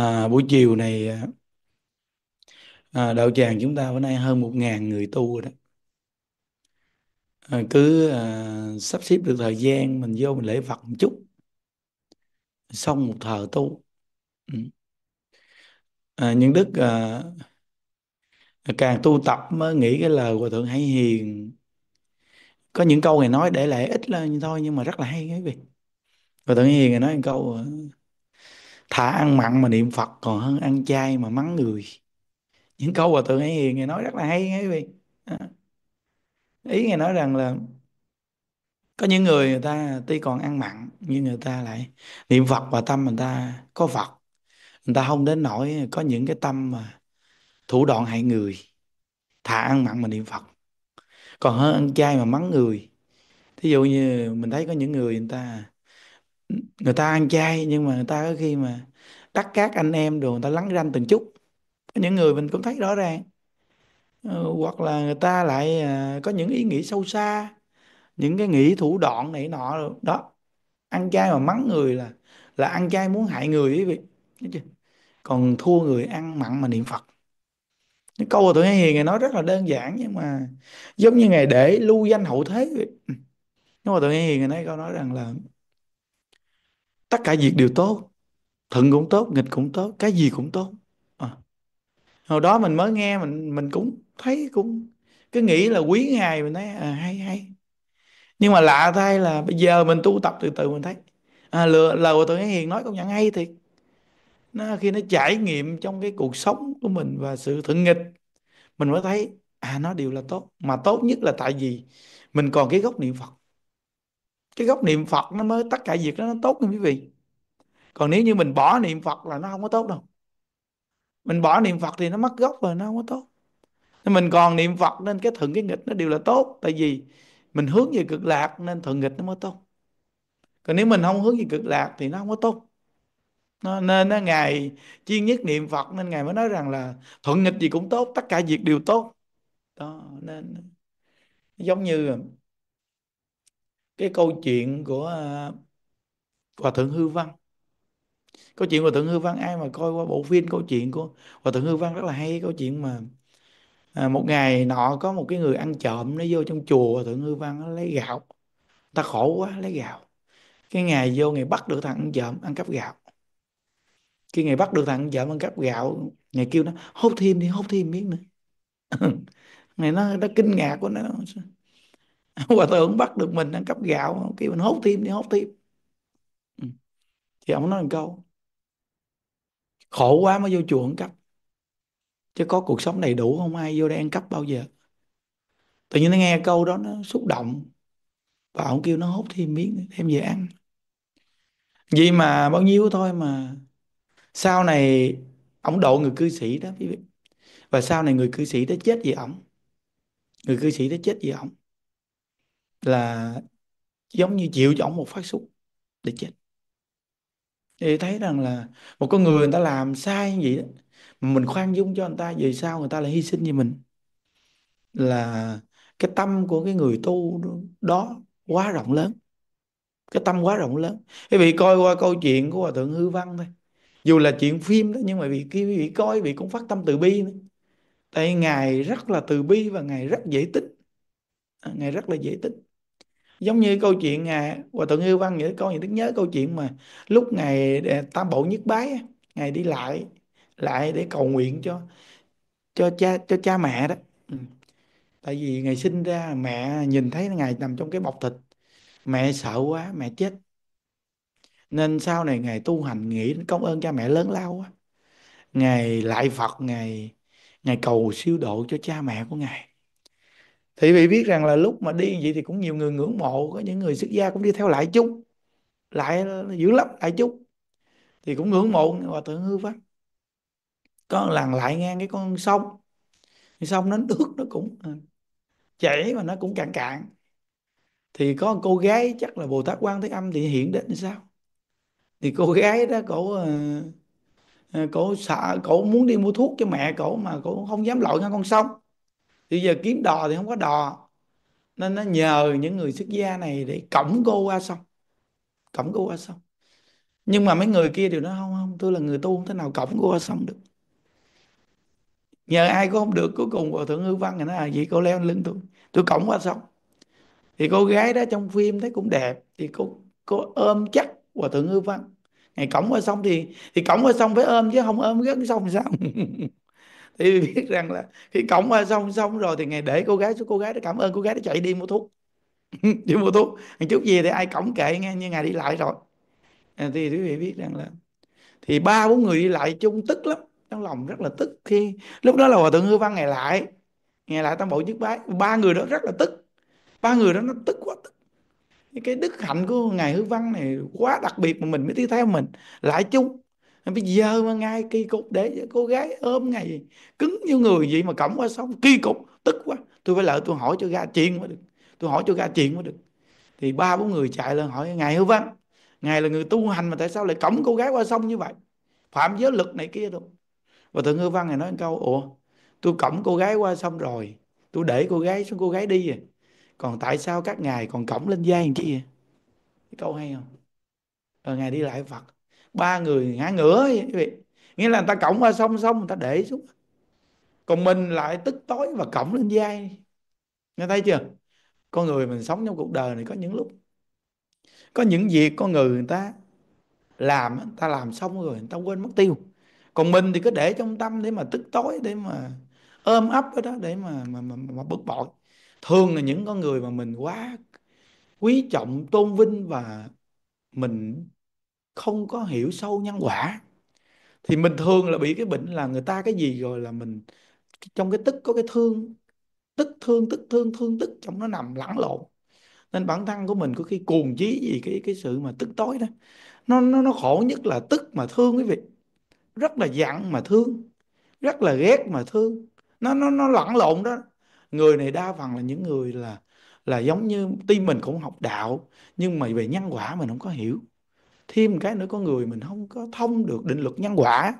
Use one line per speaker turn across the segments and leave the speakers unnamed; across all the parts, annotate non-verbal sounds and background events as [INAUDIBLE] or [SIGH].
à, buổi chiều này à, à, đạo tràng chúng ta bữa nay hơn một ngàn người tu rồi đó à, cứ à, sắp xếp được thời gian mình vô mình lễ Phật một chút xong một thờ tu ừ. à, những đức à, càng tu tập mới nghĩ cái lời của thượng Hải Hiền có những câu này nói để lại ít là như thôi nhưng mà rất là hay cái việc hòa thượng Hải Hiền nói một câu à, thà ăn mặn mà niệm Phật còn hơn ăn chay mà mắng người những câu hòa thượng ấy nghe nói rất là hay nghe vị à, ý nghe nói rằng là có những người người ta tuy còn ăn mặn nhưng người ta lại niệm Phật và tâm người ta có Phật người ta không đến nỗi có những cái tâm mà thủ đoạn hại người thà ăn mặn mà niệm Phật còn hơn ăn chay mà mắng người thí dụ như mình thấy có những người người ta người ta ăn chay nhưng mà người ta có khi mà đắt các anh em rồi người ta lắng ranh từng chút những người mình cũng thấy rõ ràng ờ, hoặc là người ta lại ờ, có những ý nghĩ sâu xa những cái nghĩ thủ đoạn này nọ rồi đó ăn chay mà mắng người là là ăn chay muốn hại người quý vị còn thua người ăn mặn mà niệm phật cái câu của tụi hiền này nói rất là đơn giản nhưng mà giống như ngày để lưu danh hậu thế nhưng mà tụi hiền này nói câu nói rằng là tất cả việc đều tốt thuận cũng tốt nghịch cũng tốt cái gì cũng tốt à. hồi đó mình mới nghe mình mình cũng thấy cũng cứ nghĩ là quý ngài mình thấy à, hay hay nhưng mà lạ thay là bây giờ mình tu tập từ từ mình thấy à, lừa lời của thượng hiền nói cũng nhận hay thiệt nó khi nó trải nghiệm trong cái cuộc sống của mình và sự thuận nghịch mình mới thấy à nó đều là tốt mà tốt nhất là tại vì mình còn cái gốc niệm phật cái gốc niệm phật nó mới tất cả việc đó nó tốt nha quý vị còn nếu như mình bỏ niệm phật là nó không có tốt đâu mình bỏ niệm phật thì nó mất gốc rồi nó không có tốt nên mình còn niệm phật nên cái thuận cái nghịch nó đều là tốt tại vì mình hướng về cực lạc nên thuận nghịch nó mới tốt còn nếu mình không hướng về cực lạc thì nó không có tốt nên nó ngài chuyên nhất niệm phật nên ngài mới nói rằng là thuận nghịch gì cũng tốt tất cả việc đều tốt đó nên giống như cái câu chuyện của à, hòa thượng hư văn câu chuyện của thượng hư văn ai mà coi qua bộ phim câu chuyện của và thượng hư văn rất là hay câu chuyện mà à, một ngày nọ có một cái người ăn trộm nó vô trong chùa và thượng hư văn nó lấy gạo ta khổ quá lấy gạo cái ngày vô ngày bắt được thằng ăn trộm ăn cắp gạo cái ngày bắt được thằng ăn vợ ăn cắp gạo ngày kêu nó hốt thêm đi hốt thêm miếng nữa [LAUGHS] ngày nó nó kinh ngạc của nó [LAUGHS] hòa thượng bắt được mình ăn cắp gạo kêu mình hốt thêm đi hốt thêm ừ. thì ông nói một câu khổ quá mới vô chùa ăn cắp chứ có cuộc sống đầy đủ không ai vô đây ăn cắp bao giờ tự nhiên nó nghe câu đó nó xúc động và ông kêu nó hốt thêm miếng thêm về ăn Vì mà bao nhiêu thôi mà sau này ông độ người cư sĩ đó quý vị và sau này người cư sĩ đó chết vì ổng người cư sĩ đó chết vì ổng là giống như chịu cho ổng một phát súng để chết thì thấy rằng là một con người người ta làm sai như vậy đó mà mình khoan dung cho người ta vì sao người ta lại hy sinh vì mình là cái tâm của cái người tu đó quá rộng lớn cái tâm quá rộng lớn quý vị coi qua câu chuyện của hòa thượng hư văn thôi dù là chuyện phim đó nhưng mà vì khi quý vị coi vị cũng phát tâm từ bi nữa tại ngài rất là từ bi và ngài rất dễ tính à, ngài rất là dễ tính giống như câu chuyện ngài hòa thượng Hư Văn vậy con thì đức nhớ câu chuyện mà lúc ngài à, tam bộ nhất bái ngài đi lại lại để cầu nguyện cho cho cha cho cha mẹ đó ừ. tại vì ngày sinh ra mẹ nhìn thấy ngài nằm trong cái bọc thịt mẹ sợ quá mẹ chết nên sau này ngài tu hành nghĩ công ơn cha mẹ lớn lao quá ngài lại phật ngài ngài cầu siêu độ cho cha mẹ của ngài thì vị biết rằng là lúc mà đi vậy thì cũng nhiều người ngưỡng mộ có những người xuất gia cũng đi theo lại chung lại dữ lắm lại chung thì cũng ngưỡng mộ hòa thượng hư pháp có lần lại ngang cái con sông thì sông nó nước nó cũng ờ, chảy mà nó cũng cạn cạn thì có một cô gái chắc là bồ tát quan thế âm thì hiện đến sao thì cô gái đó cổ ờ, ờ, cổ sợ cổ muốn đi mua thuốc cho mẹ cổ mà cổ không dám lội ngang con sông thì giờ kiếm đò thì không có đò nên nó nhờ những người xuất gia này để cổng cô qua sông cổng cô qua sông nhưng mà mấy người kia đều nói không không tôi là người tu không thể nào cổng cô qua sông được nhờ ai cũng không được cuối cùng hòa thượng hư văn này nói à vậy cô leo lưng tôi tôi cổng qua sông thì cô gái đó trong phim thấy cũng đẹp thì cô cô ôm chắc hòa thượng hư văn ngày cổng qua sông thì thì cổng qua sông phải ôm chứ không ôm gất sông sao [LAUGHS] thì biết rằng là khi cổng qua xong xong rồi thì ngày để cô gái cho cô gái đó cảm ơn cô gái đó chạy đi mua thuốc [LAUGHS] đi mua thuốc Hàng chút gì thì ai cổng kệ nghe như ngày đi lại rồi à, thì quý vị biết rằng là thì ba bốn người đi lại chung tức lắm trong lòng rất là tức khi lúc đó là hòa thượng hư văn ngày lại ngày lại tam bộ chức bái ba người đó rất là tức ba người đó nó tức quá tức cái đức hạnh của ngài hư văn này quá đặc biệt mà mình mới đi theo mình lại chung bây giờ mà ngay kỳ cục để cho cô gái ôm ngày cứng như người vậy mà cổng qua sông kỳ cục tức quá tôi phải lợi tôi hỏi cho ra chuyện mới được tôi hỏi cho ra chuyện mới được thì ba bốn người chạy lên hỏi ngài hư văn ngài là người tu hành mà tại sao lại cổng cô gái qua sông như vậy phạm giới lực này kia đâu và thượng hư văn này nói một câu ủa tôi cổng cô gái qua sông rồi tôi để cô gái xuống cô gái đi à còn tại sao các ngài còn cổng lên dây làm chi vậy câu hay không rồi ngài đi lại phật ba người ngã ngửa quý vị nghĩa là người ta cộng qua song song người ta để xuống còn mình lại tức tối và cộng lên vai nghe thấy chưa con người mình sống trong cuộc đời này có những lúc có những việc con người người ta làm người ta làm xong rồi người ta quên mất tiêu còn mình thì cứ để trong tâm để mà tức tối để mà ôm ấp cái đó để mà mà, mà, mà bực bội thường là những con người mà mình quá quý trọng tôn vinh và mình không có hiểu sâu nhân quả thì mình thường là bị cái bệnh là người ta cái gì rồi là mình trong cái tức có cái thương tức thương tức thương thương tức trong nó nằm lẫn lộn nên bản thân của mình có khi cuồng chí gì cái cái sự mà tức tối đó nó nó nó khổ nhất là tức mà thương quý vị rất là giận mà thương rất là ghét mà thương nó nó nó lẫn lộn đó người này đa phần là những người là là giống như tim mình cũng học đạo nhưng mà về nhân quả mình không có hiểu thêm cái nữa có người mình không có thông được định luật nhân quả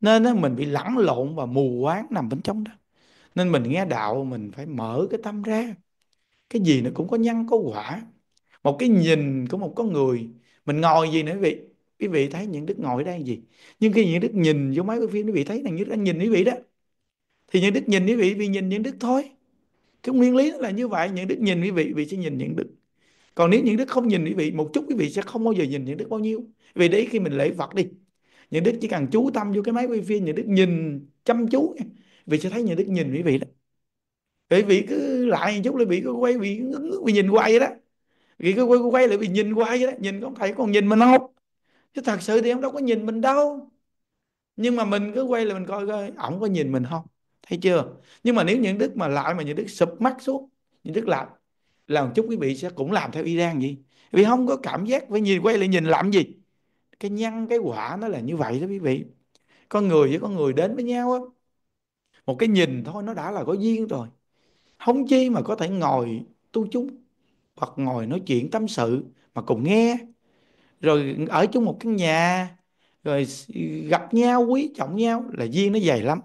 nên á, mình bị lẫn lộn và mù quáng nằm bên trong đó nên mình nghe đạo mình phải mở cái tâm ra cái gì nó cũng có nhân có quả một cái nhìn của một con người mình ngồi gì nữa quý vị quý vị thấy những đức ngồi ở đây gì nhưng khi những đức nhìn vô mấy quay phim quý vị thấy là những đức đang nhìn quý vị đó thì những đức nhìn quý vị vì nhìn những đức thôi cái nguyên lý là như vậy những đức nhìn quý vị vì sẽ nhìn những đức còn nếu những đức không nhìn quý vị một chút quý vị sẽ không bao giờ nhìn những đức bao nhiêu vì đấy khi mình lễ phật đi những đức chỉ cần chú tâm vô cái máy quay phim những đức nhìn chăm chú vì sẽ thấy những đức nhìn quý vị đó quý vị cứ lại một chút quý bị cứ quay vị bị nhìn quay vậy đó vì cứ quay quay lại bị nhìn quay vậy đó nhìn con thầy còn nhìn mình không chứ thật sự thì ông đâu có nhìn mình đâu nhưng mà mình cứ quay là mình coi coi ổng có nhìn mình không thấy chưa nhưng mà nếu những đức mà lại mà những đức sụp mắt xuống những đức lại là một chút quý vị sẽ cũng làm theo Iran gì vì không có cảm giác phải nhìn quay lại nhìn làm gì cái nhân cái quả nó là như vậy đó quý vị con người với con người đến với nhau á một cái nhìn thôi nó đã là có duyên rồi không chi mà có thể ngồi tu chung hoặc ngồi nói chuyện tâm sự mà cùng nghe rồi ở chung một cái nhà rồi gặp nhau quý trọng nhau là duyên nó dày lắm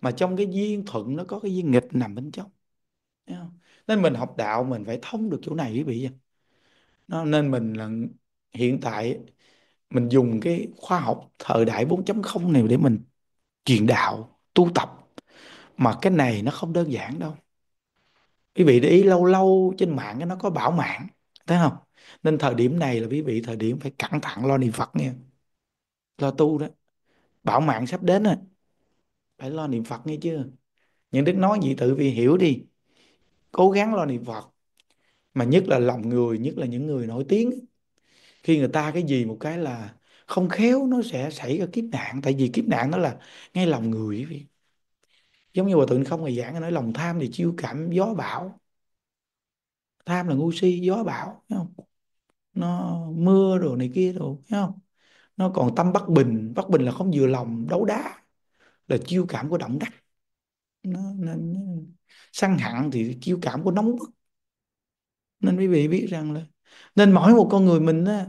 mà trong cái duyên thuận nó có cái duyên nghịch nằm bên trong Thấy không? nên mình học đạo mình phải thông được chỗ này quý vị nó nên mình là hiện tại mình dùng cái khoa học thời đại 4.0 này để mình truyền đạo tu tập mà cái này nó không đơn giản đâu quý vị để ý lâu lâu trên mạng nó có bảo mạng thấy không nên thời điểm này là quý vị thời điểm phải cẩn thận lo niệm phật nghe lo tu đó bảo mạng sắp đến rồi phải lo niệm phật nghe chưa những đức nói gì tự vì hiểu đi cố gắng lo niệm Phật mà nhất là lòng người nhất là những người nổi tiếng khi người ta cái gì một cái là không khéo nó sẽ xảy ra kiếp nạn tại vì kiếp nạn nó là ngay lòng người vậy giống như hòa thượng không ngày giảng nói lòng tham thì chiêu cảm gió bão tham là ngu si gió bão thấy không nó mưa đồ này kia đồ thấy không nó còn tâm bất bình bất bình là không vừa lòng đấu đá là chiêu cảm của động đất nó, nó, nó săn hẳn thì chiêu cảm của nóng bức nên quý vị biết rằng là nên mỗi một con người mình á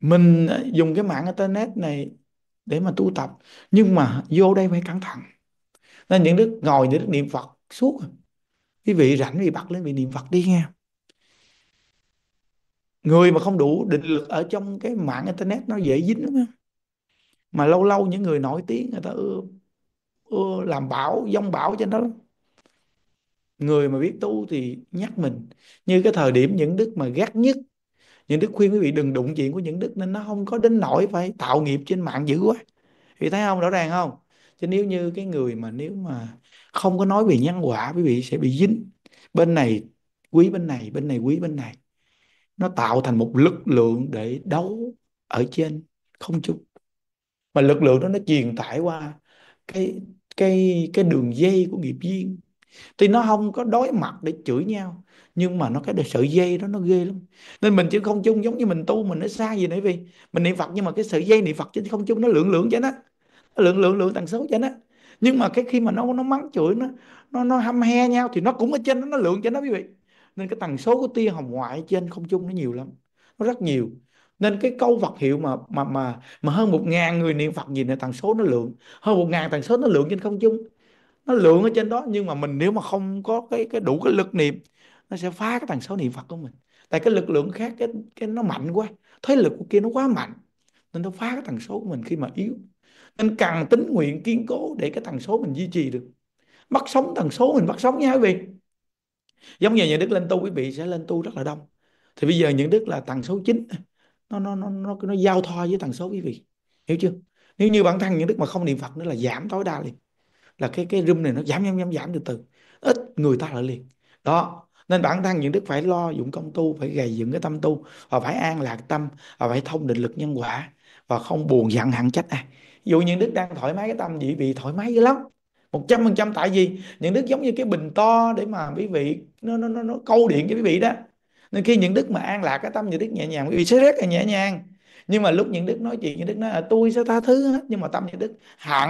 mình à, dùng cái mạng internet này để mà tu tập nhưng mà vô đây phải cẩn thận nên những đức ngồi những đức niệm phật suốt quý vị rảnh thì bật lên vị niệm phật đi nghe người mà không đủ định lực ở trong cái mạng internet nó dễ dính lắm mà lâu lâu những người nổi tiếng người ta làm bảo dông bảo cho nó. người mà biết tu thì nhắc mình như cái thời điểm những đức mà gắt nhất những đức khuyên quý vị đừng đụng chuyện của những đức nên nó không có đến nỗi phải tạo nghiệp trên mạng dữ quá vì thấy không rõ ràng không chứ nếu như cái người mà nếu mà không có nói về nhân quả quý vị sẽ bị dính bên này quý bên này bên này quý bên này nó tạo thành một lực lượng để đấu ở trên không chung mà lực lượng đó nó truyền tải qua cái cái cái đường dây của nghiệp duyên thì nó không có đối mặt để chửi nhau nhưng mà nó cái sợi dây đó nó ghê lắm nên mình chứ không chung giống như mình tu mình nó xa gì nữa vì mình niệm phật nhưng mà cái sợi dây niệm phật chứ không chung nó lượn lượn cho nó lượn lượn lượn tần số cho nó nhưng mà cái khi mà nó nó mắng chửi nó nó nó hăm he nhau thì nó cũng ở trên nó, nó lượn cho nó quý vị nên cái tần số của tia hồng ngoại trên không chung nó nhiều lắm nó rất nhiều nên cái câu phật hiệu mà mà mà mà hơn một ngàn người niệm Phật nhìn là tần số nó lượng hơn một ngàn tần số nó lượng trên không trung nó lượng ở trên đó nhưng mà mình nếu mà không có cái cái đủ cái lực niệm nó sẽ phá cái tần số niệm Phật của mình tại cái lực lượng khác cái cái nó mạnh quá thế lực của kia nó quá mạnh nên nó phá cái tần số của mình khi mà yếu nên càng tính nguyện kiên cố để cái tần số mình duy trì được bắt sống tần số mình bắt sống nha quý vị giống như nhà đức lên tu quý vị sẽ lên tu rất là đông thì bây giờ những đức là tần số chính nó nó nó nó nó giao thoa với tần số quý vị hiểu chưa nếu như bản thân những đức mà không niệm phật nữa là giảm tối đa liền là cái cái room này nó giảm giảm giảm giảm từ từ ít người ta lại liền đó nên bản thân những đức phải lo dụng công tu phải gầy dựng cái tâm tu và phải an lạc tâm và phải thông định lực nhân quả và không buồn giận hận trách ai dù những đức đang thoải mái cái tâm vị vị thoải mái dữ lắm một trăm phần trăm tại vì những đức giống như cái bình to để mà quý vị nó nó nó, nó câu điện cho quý vị đó nên khi những đức mà an lạc cái tâm những đức nhẹ nhàng vì sẽ rất là nhẹ nhàng nhưng mà lúc những đức nói chuyện những đức nói là tôi sẽ tha thứ hết nhưng mà tâm những đức hận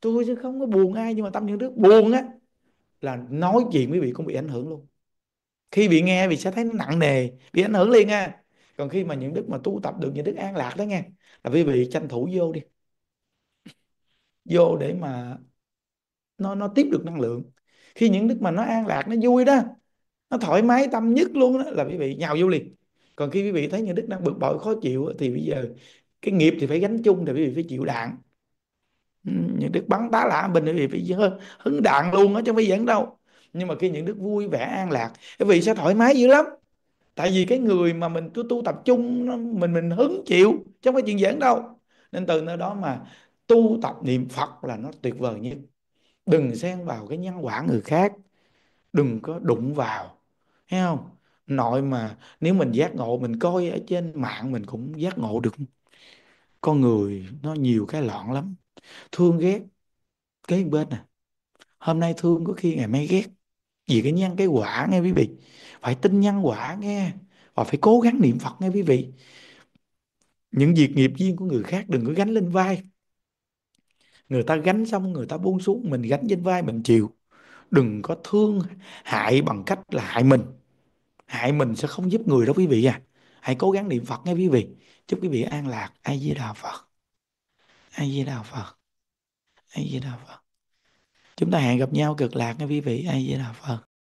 tôi sẽ không có buồn ai nhưng mà tâm những đức buồn á là nói chuyện quý vị cũng bị ảnh hưởng luôn khi bị nghe vì sẽ thấy nó nặng nề bị ảnh hưởng liền à còn khi mà những đức mà tu tập được những đức an lạc đó nghe là quý vị tranh thủ vô đi vô để mà nó nó tiếp được năng lượng khi những đức mà nó an lạc nó vui đó nó thoải mái tâm nhất luôn đó là quý vị nhào vô liền còn khi quý vị thấy nhà đức đang bực bội khó chịu thì bây giờ cái nghiệp thì phải gánh chung thì quý vị phải chịu đạn ừ, những đức bắn tá lạ mình thì phải hứng đạn luôn á chứ không phải giỡn đâu nhưng mà khi những đức vui vẻ an lạc quý vị sẽ thoải mái dữ lắm tại vì cái người mà mình tu, tu tập chung, mình mình hứng chịu chứ không phải chuyện giỡn đâu nên từ nơi đó mà tu tập niệm phật là nó tuyệt vời nhất đừng xen vào cái nhân quả người khác đừng có đụng vào thấy không nội mà nếu mình giác ngộ mình coi ở trên mạng mình cũng giác ngộ được con người nó nhiều cái loạn lắm thương ghét cái bên nè à. hôm nay thương có khi ngày mai ghét vì cái nhân cái quả nghe quý vị phải tin nhân quả nghe và phải cố gắng niệm phật nghe quý vị những việc nghiệp duyên của người khác đừng có gánh lên vai người ta gánh xong người ta buông xuống mình gánh trên vai mình chịu đừng có thương hại bằng cách là hại mình hại mình sẽ không giúp người đó quý vị à hãy cố gắng niệm phật nghe quý vị chúc quý vị an lạc ai di đà phật ai di đà phật ai di đà phật chúng ta hẹn gặp nhau cực lạc nghe quý vị ai di đà phật